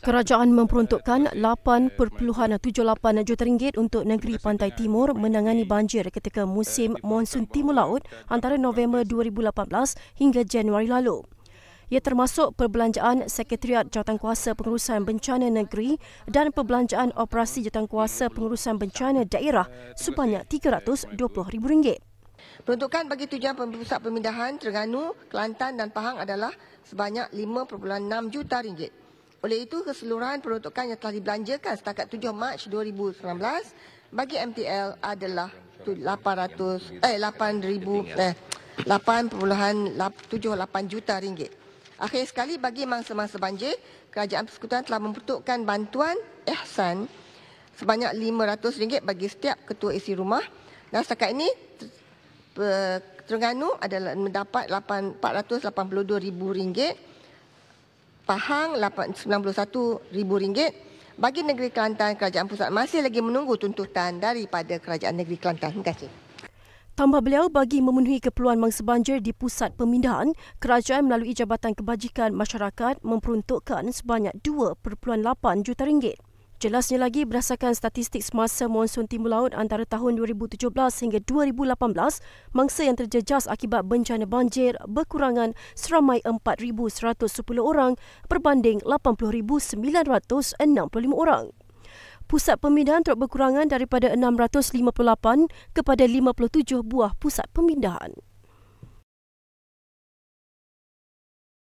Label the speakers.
Speaker 1: Kerajaan memperuntukkan 8.78 juta ringgit untuk negeri pantai timur menangani banjir ketika musim monsun timur laut antara November 2018 hingga Januari lalu. Ia termasuk perbelanjaan Sekretariat kuasa Pengurusan Bencana Negeri dan perbelanjaan Operasi kuasa
Speaker 2: Pengurusan Bencana Daerah sebanyak RM320,000. Peruntukan bagi tujuan pusat pemindahan Terengganu, Kelantan dan Pahang adalah sebanyak 5.6 juta ringgit. Oleh itu, keseluruhan peruntukan yang telah dibelanjakan setakat 7 Mac 2019 bagi MTL adalah 800 eh 8000 eh 8.78 juta ringgit. Akhir sekali bagi mangsa-mangsa banjir, Kerajaan Persekutuan telah memperuntukkan bantuan ihsan sebanyak RM500 bagi setiap ketua isi rumah. Dan setakat ini, Terengganu adalah mendapat rm ringgit. Pahang RM91,000. Bagi negeri Kelantan, kerajaan pusat masih lagi menunggu tuntutan daripada kerajaan negeri Kelantan. Terima kasih. Tambah beliau bagi
Speaker 1: memenuhi keperluan mangsa banjir di pusat pemindahan, kerajaan melalui Jabatan Kebajikan Masyarakat memperuntukkan sebanyak 2.8 juta ringgit. Jelasnya lagi, berdasarkan statistik semasa monsun timur laut antara tahun 2017 hingga 2018, mangsa yang terjejas akibat bencana banjir berkurangan seramai 4,110 orang berbanding 80,965 orang. Pusat pemindahan teruk berkurangan daripada 658 kepada 57 buah pusat pemindahan.